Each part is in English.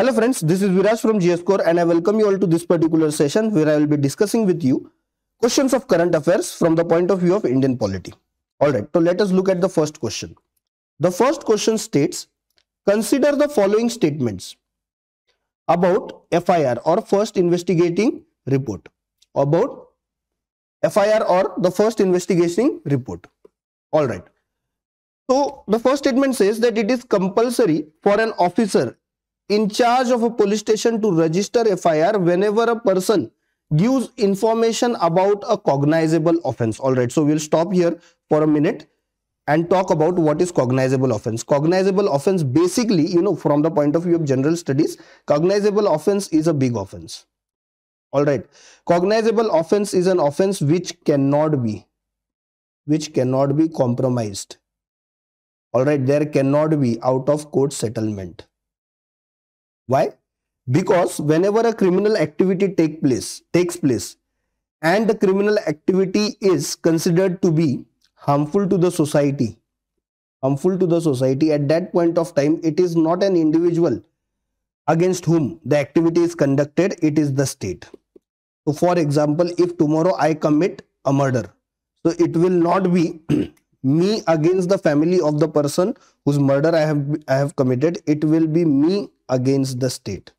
Hello friends, this is Viraj from GScore and I welcome you all to this particular session where I will be discussing with you questions of current affairs from the point of view of Indian polity. Alright, so let us look at the first question. The first question states, consider the following statements about FIR or first investigating report. About FIR or the first investigating report. Alright. So the first statement says that it is compulsory for an officer in charge of a police station to register FIR whenever a person gives information about a cognizable offense. Alright, so we'll stop here for a minute and talk about what is cognizable offense. Cognizable offense basically, you know, from the point of view of general studies, cognizable offense is a big offense. Alright, cognizable offense is an offense which cannot be, which cannot be compromised. Alright, there cannot be out of court settlement why? Because whenever a criminal activity take place, takes place and the criminal activity is considered to be harmful to the society, harmful to the society at that point of time, it is not an individual against whom the activity is conducted, it is the state. So for example, if tomorrow I commit a murder, so it will not be me against the family of the person whose murder I have I have committed. It will be me against the state.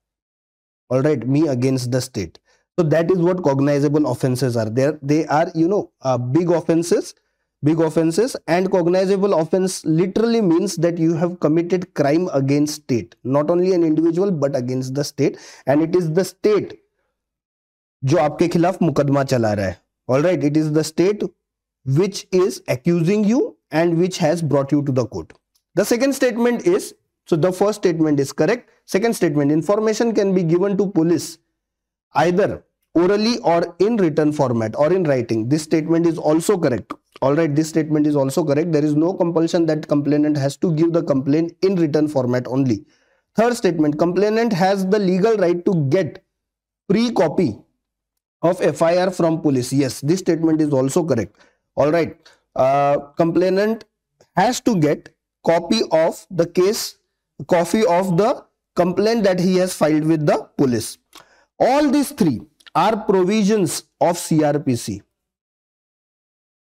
All right, me against the state. So that is what cognizable offenses are. There they are, you know, uh, big offenses, big offenses, and cognizable offense literally means that you have committed crime against state, not only an individual but against the state, and it is the state जो आपके खिलाफ मुकदमा which is accusing you and which has brought you to the court. The second statement is, so the first statement is correct. Second statement, information can be given to police either orally or in written format or in writing. This statement is also correct. Alright, this statement is also correct. There is no compulsion that complainant has to give the complaint in written format only. Third statement, complainant has the legal right to get pre-copy of FIR from police. Yes, this statement is also correct all right uh, complainant has to get copy of the case copy of the complaint that he has filed with the police all these three are provisions of crpc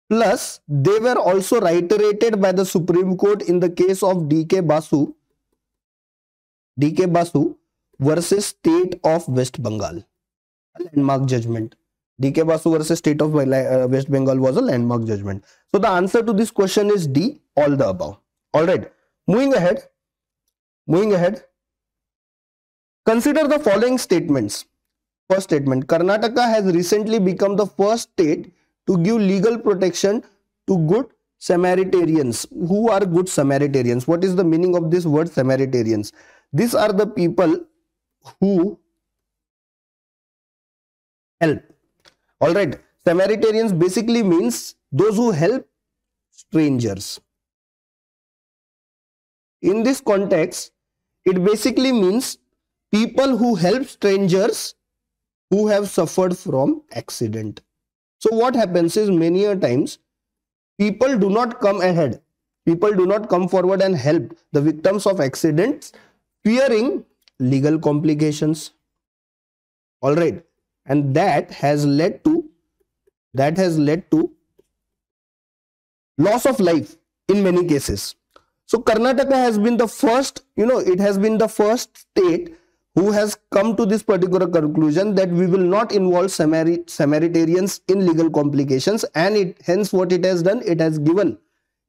plus they were also reiterated by the supreme court in the case of dk basu dk basu versus state of west bengal landmark judgment DK Basu versus State of uh, West Bengal was a landmark judgment. So the answer to this question is D, all the above. Alright, moving ahead, moving ahead, consider the following statements. First statement, Karnataka has recently become the first state to give legal protection to good Samaritans. Who are good Samaritans? What is the meaning of this word Samaritans? These are the people who help all right. Samaritarians basically means those who help strangers. In this context, it basically means people who help strangers who have suffered from accident. So what happens is many a times people do not come ahead. People do not come forward and help the victims of accidents fearing legal complications. All right and that has led to that has led to loss of life in many cases so karnataka has been the first you know it has been the first state who has come to this particular conclusion that we will not involve Samari Samaritarians in legal complications and it hence what it has done it has given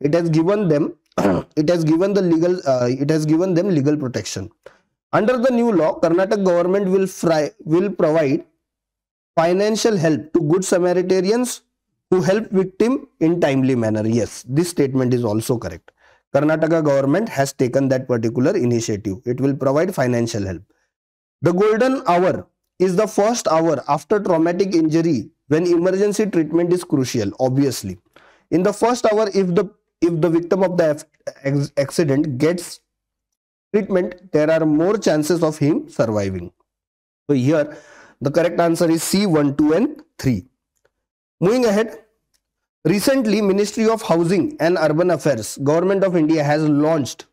it has given them it has given the legal uh, it has given them legal protection under the new law Karnataka government will fry, will provide financial help to good Samaritans who help victim in timely manner. Yes, this statement is also correct. Karnataka government has taken that particular initiative. It will provide financial help. The golden hour is the first hour after traumatic injury when emergency treatment is crucial, obviously. In the first hour, if the if the victim of the accident gets treatment, there are more chances of him surviving. So here, the correct answer is C, 1, 2 and 3. Moving ahead, recently Ministry of Housing and Urban Affairs, Government of India has launched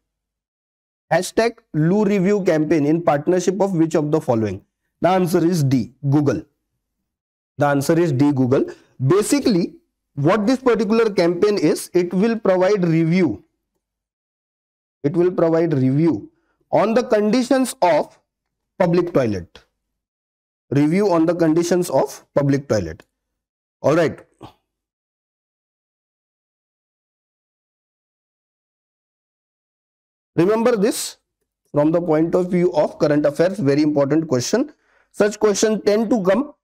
hashtag Loo Review campaign in partnership of which of the following? The answer is D, Google. The answer is D, Google. Basically, what this particular campaign is, it will provide review. It will provide review on the conditions of public toilet review on the conditions of public toilet. All right. Remember this from the point of view of current affairs, very important question. Such question tend to come,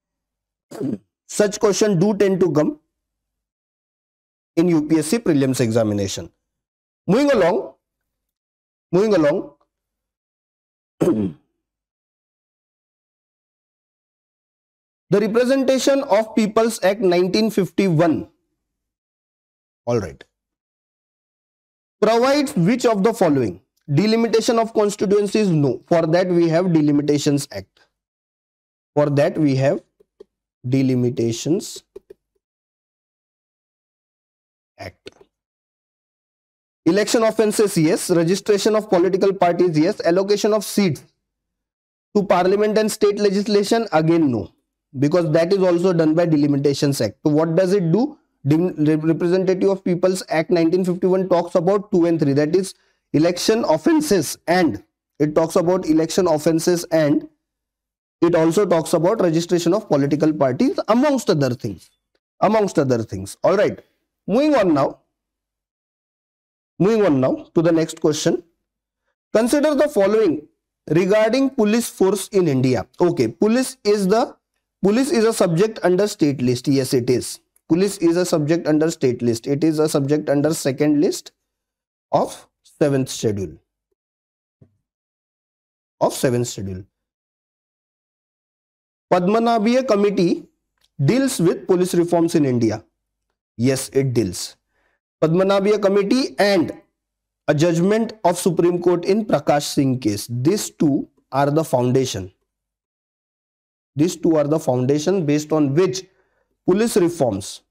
such question do tend to come in UPSC prelims examination. Moving along, moving along, The Representation of Peoples Act 1951. Alright. Provides which of the following? Delimitation of constituencies? No. For that we have Delimitations Act. For that we have Delimitations Act. Election offences, yes. Registration of political parties, yes. Allocation of seats to parliament and state legislation, again, no because that is also done by delimitations act so what does it do representative of people's act 1951 talks about 2 and 3 that is election offenses and it talks about election offenses and it also talks about registration of political parties amongst other things amongst other things all right moving on now moving on now to the next question consider the following regarding police force in india okay police is the Police is a subject under state list. Yes, it is. Police is a subject under state list. It is a subject under second list of 7th schedule. Of 7th schedule. Padmanabhiya committee deals with police reforms in India. Yes, it deals. Padmanabhiya committee and a judgment of Supreme Court in Prakash Singh case. These two are the foundation these two are the foundation based on which police reforms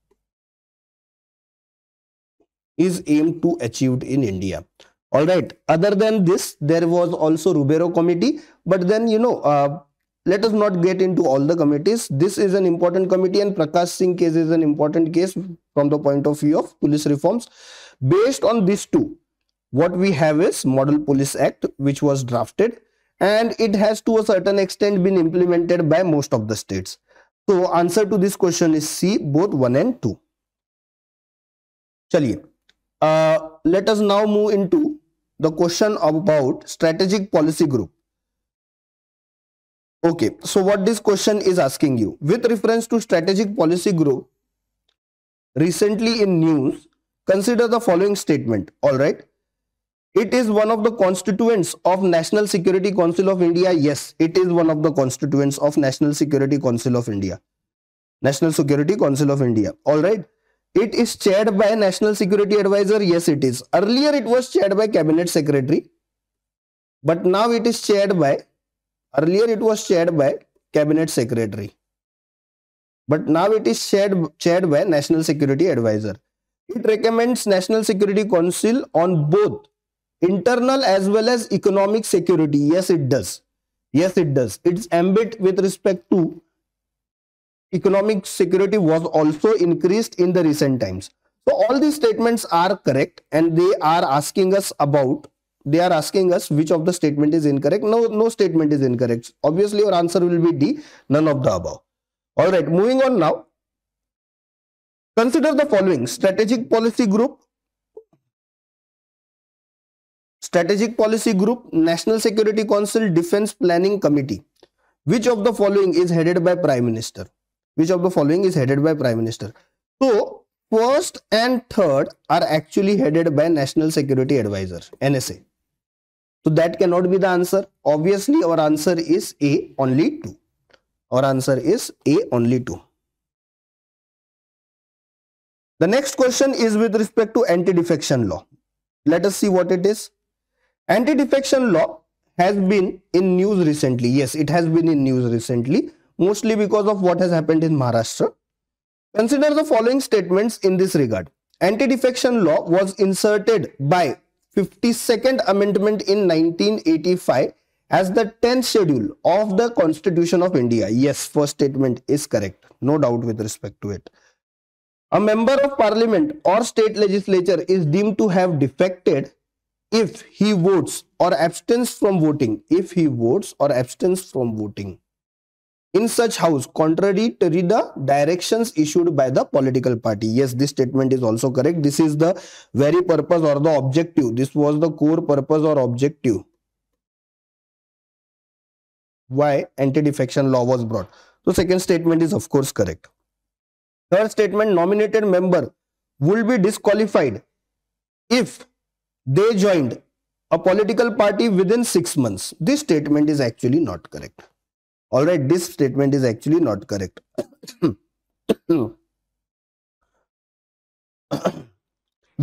is aimed to achieved in India. All right. Other than this, there was also Rubero committee, but then you know, uh, let us not get into all the committees. This is an important committee, and Prakash Singh case is an important case from the point of view of police reforms. Based on these two, what we have is Model Police Act, which was drafted and it has to a certain extent been implemented by most of the states. So answer to this question is C, both 1 and 2. Chaliye, uh, let us now move into the question about strategic policy group. Okay, so what this question is asking you, with reference to strategic policy group, recently in news, consider the following statement, alright. It is one of the constituents of National Security Council of India. Yes, it is one of the constituents of National Security Council of India. National Security Council of India. All right. It is chaired by National Security Advisor. Yes, it is. Earlier, it was chaired by Cabinet Secretary. But now it is chaired by, earlier it was chaired by Cabinet Secretary. But now it is chaired, chaired by National Security Advisor. It recommends National Security Council on both internal as well as economic security yes it does yes it does its ambit with respect to economic security was also increased in the recent times so all these statements are correct and they are asking us about they are asking us which of the statement is incorrect no no statement is incorrect obviously your answer will be d none of the above all right moving on now consider the following strategic policy group Strategic Policy Group, National Security Council, Defense Planning Committee. Which of the following is headed by Prime Minister? Which of the following is headed by Prime Minister? So, first and third are actually headed by National Security Advisor, NSA. So, that cannot be the answer. Obviously, our answer is A, only 2. Our answer is A, only 2. The next question is with respect to anti-defection law. Let us see what it is. Anti-defection law has been in news recently. Yes, it has been in news recently, mostly because of what has happened in Maharashtra. Consider the following statements in this regard. Anti-defection law was inserted by 52nd Amendment in 1985 as the 10th schedule of the Constitution of India. Yes, first statement is correct. No doubt with respect to it. A member of parliament or state legislature is deemed to have defected if he votes or abstains from voting, if he votes or abstains from voting in such house contrary to the directions issued by the political party. Yes, this statement is also correct. This is the very purpose or the objective. This was the core purpose or objective why anti-defection law was brought. So second statement is of course correct. Third statement, nominated member will be disqualified if they joined a political party within six months. This statement is actually not correct. All right, this statement is actually not correct.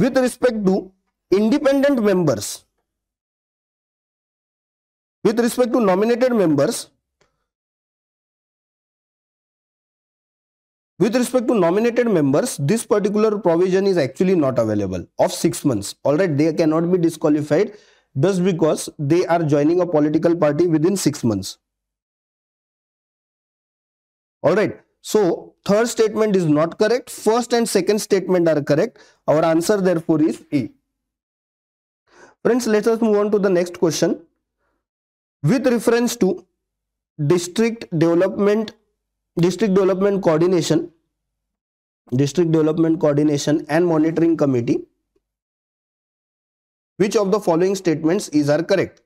With respect to independent members, with respect to nominated members, With respect to nominated members, this particular provision is actually not available of six months. Alright, they cannot be disqualified just because they are joining a political party within six months. Alright, so third statement is not correct. First and second statement are correct. Our answer therefore is A. Friends, let us move on to the next question. With reference to district development district development coordination district development coordination and monitoring committee which of the following statements is are correct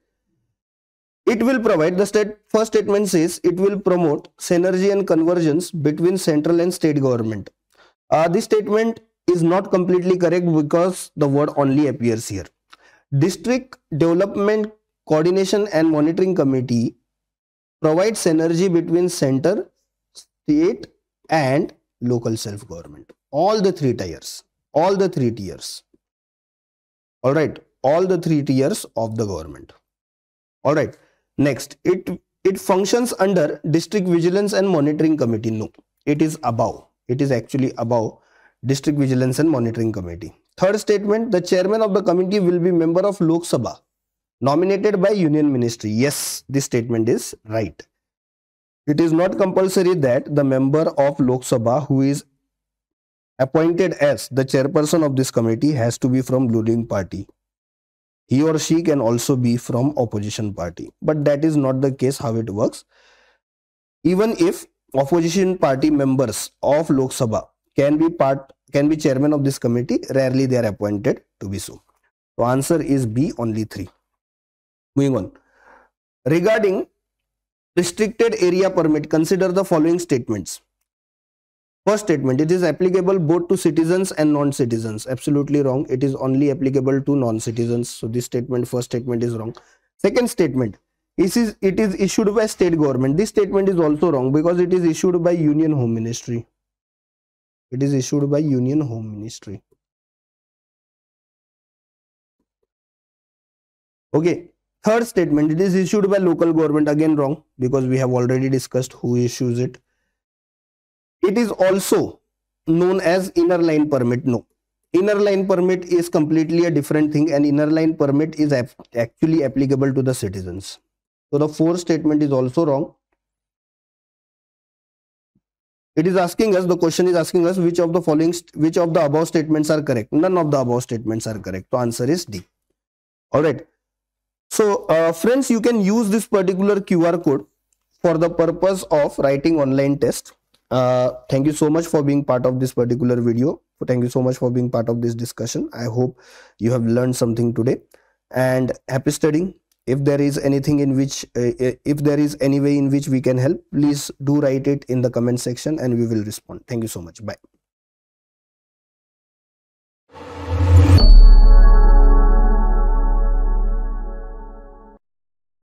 it will provide the state first statement says it will promote synergy and convergence between central and state government uh, this statement is not completely correct because the word only appears here district development coordination and monitoring committee provides synergy between center state and local self-government. All the three tiers. All the three tiers. Alright. All the three tiers of the government. Alright. Next. It, it functions under District Vigilance and Monitoring Committee. No. It is above. It is actually above District Vigilance and Monitoring Committee. Third statement. The chairman of the committee will be member of Lok Sabha. Nominated by Union Ministry. Yes. This statement is right it is not compulsory that the member of Lok Sabha who is appointed as the chairperson of this committee has to be from ruling party. He or she can also be from opposition party. But that is not the case how it works. Even if opposition party members of Lok Sabha can be part can be chairman of this committee, rarely they are appointed to be so. So answer is B only 3. Moving on. Regarding Restricted area permit. Consider the following statements. First statement, it is applicable both to citizens and non-citizens. Absolutely wrong. It is only applicable to non-citizens. So this statement, first statement is wrong. Second statement, it is, it is issued by state government. This statement is also wrong because it is issued by Union Home Ministry. It is issued by Union Home Ministry. Okay, Third statement, it is issued by local government. Again wrong because we have already discussed who issues it. It is also known as inner line permit. No, inner line permit is completely a different thing and inner line permit is ap actually applicable to the citizens. So the fourth statement is also wrong. It is asking us, the question is asking us which of the following, which of the above statements are correct. None of the above statements are correct. So answer is D. Alright. So uh, friends, you can use this particular QR code for the purpose of writing online test. Uh, thank you so much for being part of this particular video. Thank you so much for being part of this discussion. I hope you have learned something today and happy studying. If there is anything in which, uh, uh if there is any way in which we can help, please do write it in the comment section and we will respond. Thank you so much. Bye.